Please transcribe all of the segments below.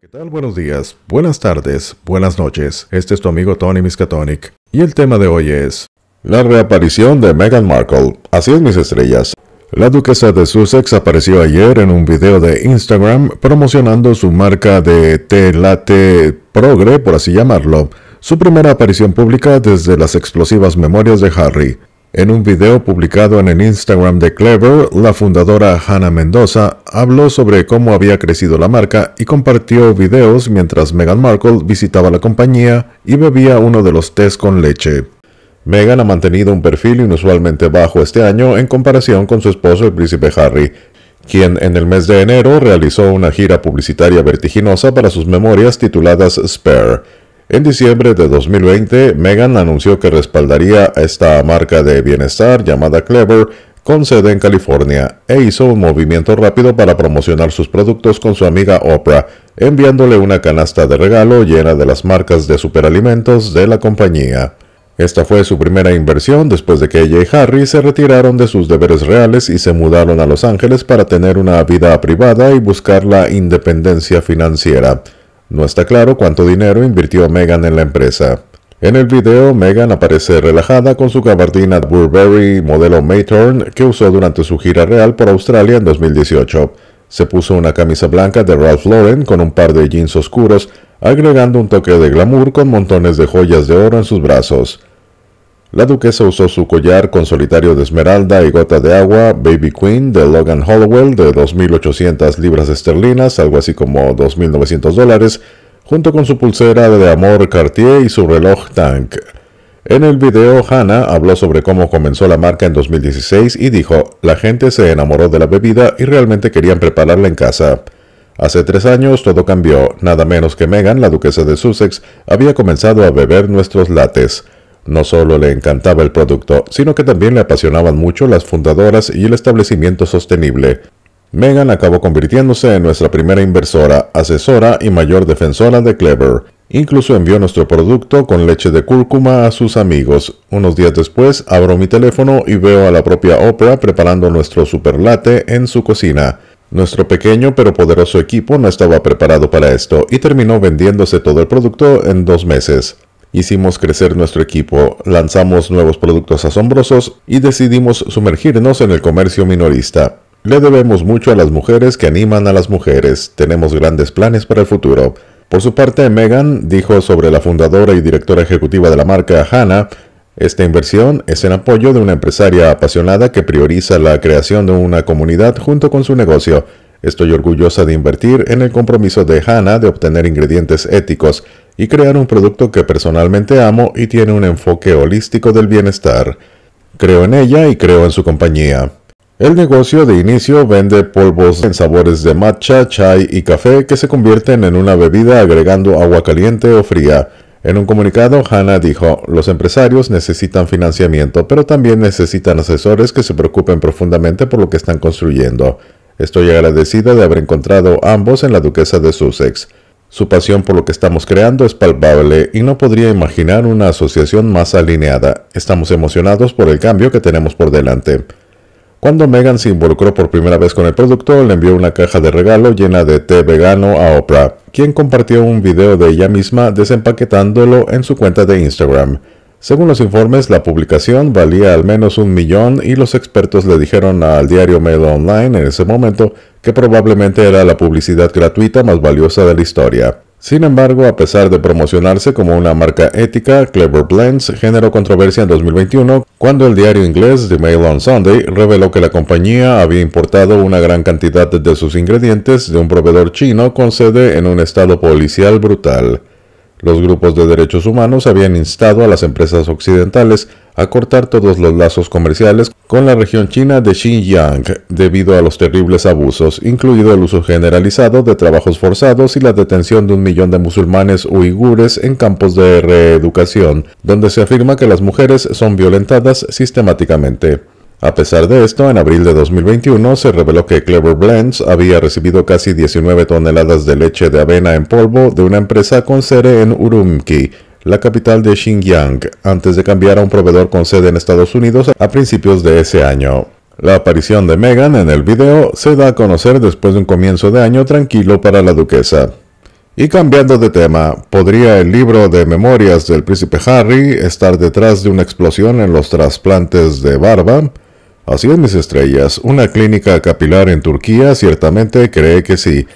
¿Qué tal? Buenos días, buenas tardes, buenas noches. Este es tu amigo Tony Miskatonic y el tema de hoy es la reaparición de Meghan Markle. Así es, mis estrellas. La duquesa de Sussex apareció ayer en un video de Instagram promocionando su marca de té latte progre, por así llamarlo, su primera aparición pública desde las explosivas memorias de Harry. En un video publicado en el Instagram de Clever, la fundadora Hannah Mendoza habló sobre cómo había crecido la marca y compartió videos mientras Meghan Markle visitaba la compañía y bebía uno de los tés con leche. Meghan ha mantenido un perfil inusualmente bajo este año en comparación con su esposo el príncipe Harry, quien en el mes de enero realizó una gira publicitaria vertiginosa para sus memorias tituladas Spare en diciembre de 2020, Megan anunció que respaldaría esta marca de bienestar llamada Clever con sede en California e hizo un movimiento rápido para promocionar sus productos con su amiga Oprah, enviándole una canasta de regalo llena de las marcas de superalimentos de la compañía. Esta fue su primera inversión después de que ella y Harry se retiraron de sus deberes reales y se mudaron a Los Ángeles para tener una vida privada y buscar la independencia financiera. No está claro cuánto dinero invirtió Megan en la empresa. En el video, Megan aparece relajada con su gabardina Burberry modelo Maytorn que usó durante su gira real por Australia en 2018. Se puso una camisa blanca de Ralph Lauren con un par de jeans oscuros, agregando un toque de glamour con montones de joyas de oro en sus brazos. La duquesa usó su collar con solitario de esmeralda y gota de agua Baby Queen de Logan Hollowell de 2.800 libras esterlinas, algo así como 2.900 dólares, junto con su pulsera de amor Cartier y su reloj Tank. En el video, Hannah habló sobre cómo comenzó la marca en 2016 y dijo, la gente se enamoró de la bebida y realmente querían prepararla en casa. Hace tres años todo cambió, nada menos que Megan, la duquesa de Sussex, había comenzado a beber nuestros lates. No solo le encantaba el producto, sino que también le apasionaban mucho las fundadoras y el establecimiento sostenible. Megan acabó convirtiéndose en nuestra primera inversora, asesora y mayor defensora de Clever. Incluso envió nuestro producto con leche de cúrcuma a sus amigos. Unos días después abro mi teléfono y veo a la propia Oprah preparando nuestro superlate en su cocina. Nuestro pequeño pero poderoso equipo no estaba preparado para esto y terminó vendiéndose todo el producto en dos meses. Hicimos crecer nuestro equipo, lanzamos nuevos productos asombrosos y decidimos sumergirnos en el comercio minorista. Le debemos mucho a las mujeres que animan a las mujeres. Tenemos grandes planes para el futuro. Por su parte, Megan dijo sobre la fundadora y directora ejecutiva de la marca, Hannah, esta inversión es en apoyo de una empresaria apasionada que prioriza la creación de una comunidad junto con su negocio. Estoy orgullosa de invertir en el compromiso de Hannah de obtener ingredientes éticos y crear un producto que personalmente amo y tiene un enfoque holístico del bienestar. Creo en ella y creo en su compañía. El negocio de inicio vende polvos en sabores de matcha, chai y café que se convierten en una bebida agregando agua caliente o fría. En un comunicado, Hannah dijo, los empresarios necesitan financiamiento, pero también necesitan asesores que se preocupen profundamente por lo que están construyendo. Estoy agradecida de haber encontrado ambos en la duquesa de Sussex. Su pasión por lo que estamos creando es palpable y no podría imaginar una asociación más alineada. Estamos emocionados por el cambio que tenemos por delante. Cuando Megan se involucró por primera vez con el producto, le envió una caja de regalo llena de té vegano a Oprah, quien compartió un video de ella misma desempaquetándolo en su cuenta de Instagram. Según los informes, la publicación valía al menos un millón y los expertos le dijeron al diario Mail Online en ese momento que probablemente era la publicidad gratuita más valiosa de la historia. Sin embargo, a pesar de promocionarse como una marca ética, Clever Blends generó controversia en 2021 cuando el diario inglés The Mail on Sunday reveló que la compañía había importado una gran cantidad de sus ingredientes de un proveedor chino con sede en un estado policial brutal. Los grupos de derechos humanos habían instado a las empresas occidentales a cortar todos los lazos comerciales con la región china de Xinjiang debido a los terribles abusos, incluido el uso generalizado de trabajos forzados y la detención de un millón de musulmanes uigures en campos de reeducación, donde se afirma que las mujeres son violentadas sistemáticamente. A pesar de esto, en abril de 2021 se reveló que Clever Blends había recibido casi 19 toneladas de leche de avena en polvo de una empresa con sede en Urumqi, la capital de Xinjiang, antes de cambiar a un proveedor con sede en Estados Unidos a principios de ese año. La aparición de Megan en el video se da a conocer después de un comienzo de año tranquilo para la duquesa. Y cambiando de tema, ¿podría el libro de memorias del príncipe Harry estar detrás de una explosión en los trasplantes de barba? Así es, mis estrellas, una clínica capilar en Turquía ciertamente cree que sí,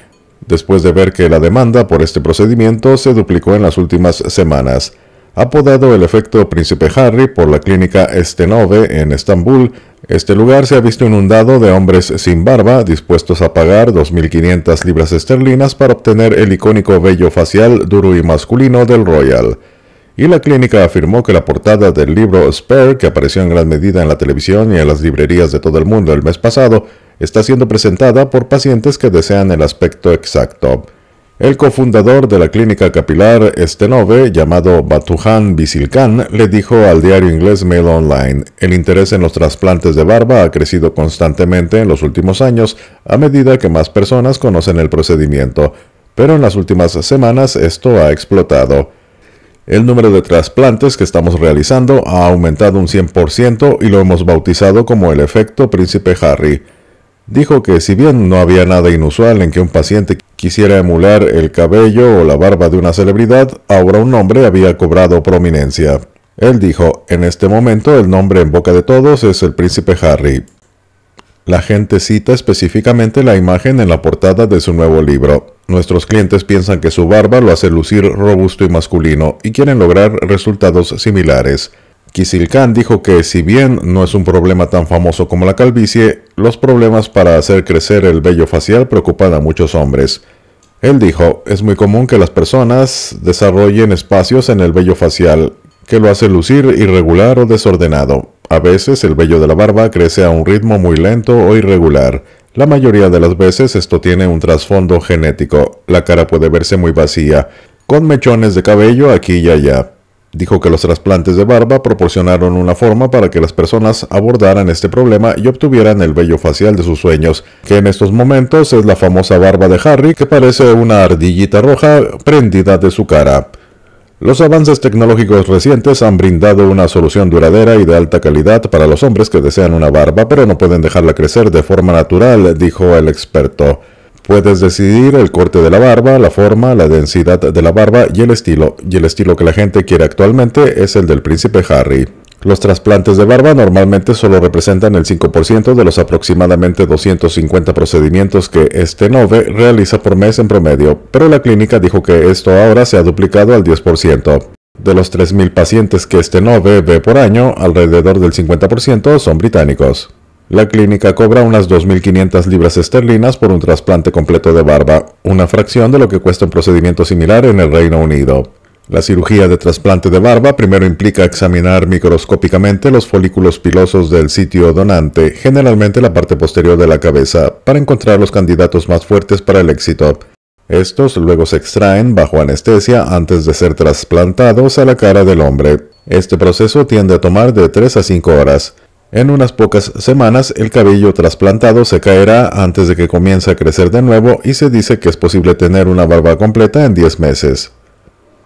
después de ver que la demanda por este procedimiento se duplicó en las últimas semanas. Apodado el efecto Príncipe Harry por la clínica Estenove en Estambul, este lugar se ha visto inundado de hombres sin barba dispuestos a pagar 2.500 libras esterlinas para obtener el icónico vello facial duro y masculino del Royal y la clínica afirmó que la portada del libro Spare, que apareció en gran medida en la televisión y en las librerías de todo el mundo el mes pasado, está siendo presentada por pacientes que desean el aspecto exacto. El cofundador de la clínica capilar Estenove, llamado Batuhan Bisilkan, le dijo al diario inglés Mail Online, el interés en los trasplantes de barba ha crecido constantemente en los últimos años a medida que más personas conocen el procedimiento, pero en las últimas semanas esto ha explotado. El número de trasplantes que estamos realizando ha aumentado un 100% y lo hemos bautizado como el efecto Príncipe Harry. Dijo que si bien no había nada inusual en que un paciente quisiera emular el cabello o la barba de una celebridad, ahora un nombre había cobrado prominencia. Él dijo, en este momento el nombre en boca de todos es el príncipe Harry. La gente cita específicamente la imagen en la portada de su nuevo libro. Nuestros clientes piensan que su barba lo hace lucir robusto y masculino y quieren lograr resultados similares. Khan dijo que si bien no es un problema tan famoso como la calvicie, los problemas para hacer crecer el vello facial preocupan a muchos hombres. Él dijo, es muy común que las personas desarrollen espacios en el vello facial que lo hace lucir irregular o desordenado. A veces el vello de la barba crece a un ritmo muy lento o irregular. La mayoría de las veces esto tiene un trasfondo genético. La cara puede verse muy vacía, con mechones de cabello aquí y allá. Dijo que los trasplantes de barba proporcionaron una forma para que las personas abordaran este problema y obtuvieran el vello facial de sus sueños, que en estos momentos es la famosa barba de Harry que parece una ardillita roja prendida de su cara. Los avances tecnológicos recientes han brindado una solución duradera y de alta calidad para los hombres que desean una barba pero no pueden dejarla crecer de forma natural, dijo el experto. Puedes decidir el corte de la barba, la forma, la densidad de la barba y el estilo, y el estilo que la gente quiere actualmente es el del príncipe Harry. Los trasplantes de barba normalmente solo representan el 5% de los aproximadamente 250 procedimientos que este NOVE realiza por mes en promedio, pero la clínica dijo que esto ahora se ha duplicado al 10%. De los 3.000 pacientes que este NOVE ve por año, alrededor del 50% son británicos. La clínica cobra unas 2.500 libras esterlinas por un trasplante completo de barba, una fracción de lo que cuesta un procedimiento similar en el Reino Unido. La cirugía de trasplante de barba primero implica examinar microscópicamente los folículos pilosos del sitio donante, generalmente la parte posterior de la cabeza, para encontrar los candidatos más fuertes para el éxito. Estos luego se extraen bajo anestesia antes de ser trasplantados a la cara del hombre. Este proceso tiende a tomar de 3 a 5 horas. En unas pocas semanas el cabello trasplantado se caerá antes de que comience a crecer de nuevo y se dice que es posible tener una barba completa en 10 meses.